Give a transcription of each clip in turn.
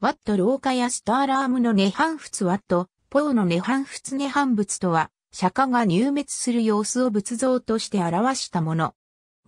ワット廊下やスターラームの涅槃仏ワット、ポーの涅槃仏涅槃仏とは、釈迦が入滅する様子を仏像として表したもの。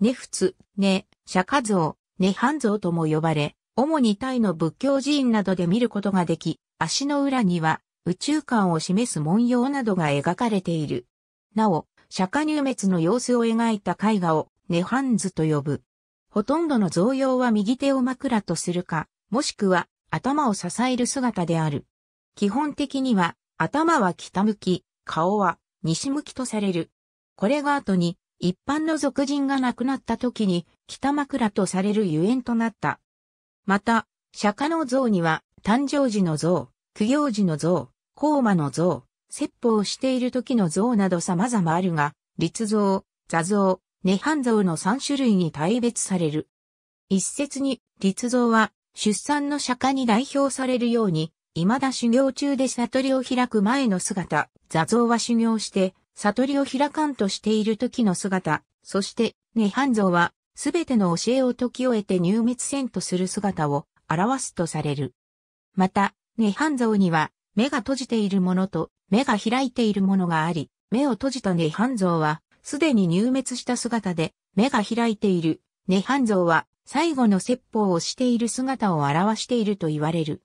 涅仏、涅、釈迦像、涅槃像とも呼ばれ、主にタイの仏教寺院などで見ることができ、足の裏には宇宙観を示す文様などが描かれている。なお、釈迦入滅の様子を描いた絵画を涅槃図と呼ぶ。ほとんどの造用は右手を枕とするか、もしくは頭を支える姿である。基本的には、頭は北向き、顔は西向きとされる。これが後に、一般の俗人が亡くなった時に、北枕とされるゆえんとなった。また、釈迦の像には、誕生時の像、苦行時の像、高魔の像、説法をしている時の像など様々あるが、立像、座像、涅槃像の3種類に大別される。一説に、立像は、出産の釈迦に代表されるように、未だ修行中で悟りを開く前の姿、座像は修行して、悟りを開かんとしている時の姿、そして、涅槃像は、すべての教えを解き終えて入滅せんとする姿を表すとされる。また、涅槃像には、目が閉じているものと、目が開いているものがあり、目を閉じた涅槃像は、すでに入滅した姿で、目が開いている、涅槃像は、最後の説法をしている姿を表していると言われる。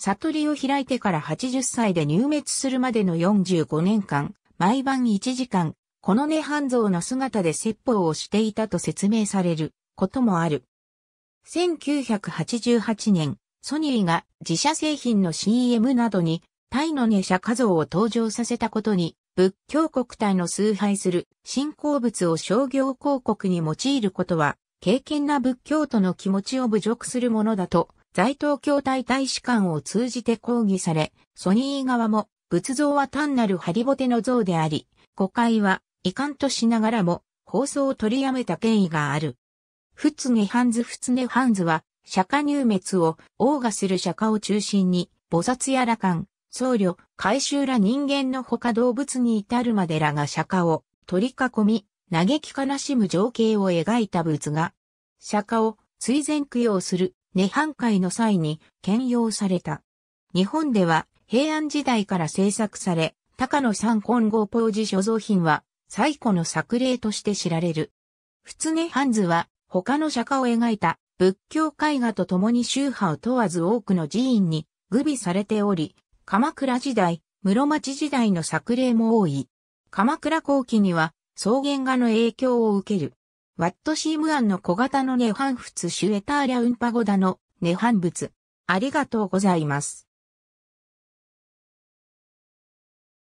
悟りを開いてから80歳で入滅するまでの45年間、毎晩1時間、この涅槃像の姿で説法をしていたと説明されることもある。1988年、ソニーが自社製品の CM などにタイのネシ家画像を登場させたことに、仏教国体の崇拝する信仰物を商業広告に用いることは敬虔な仏教徒の気持ちを侮辱するものだと、在東京大大使館を通じて抗議され、ソニー側も、仏像は単なるハリボテの像であり、誤解は遺憾としながらも、放送を取りやめた経緯がある。フツゲハンズフツネハンズは、釈迦入滅を謳歌する釈迦を中心に、菩薩や羅漢、僧侶、回収ら人間の他動物に至るまでらが釈迦を取り囲み、嘆き悲しむ情景を描いた仏画、釈迦を追善供養する涅槃会の際に兼用された。日本では平安時代から制作され、高野山金剛ー寺所蔵品は最古の作例として知られる。仏涅槃図は他の釈迦を描いた仏教絵画と共に宗派を問わず多くの寺院に具備されており、鎌倉時代、室町時代の作例も多い。鎌倉後期には草原画の影響を受けるワットシームアンの小型の涅槃仏シュエターリャウンパゴダの涅槃仏。ありがとうございます。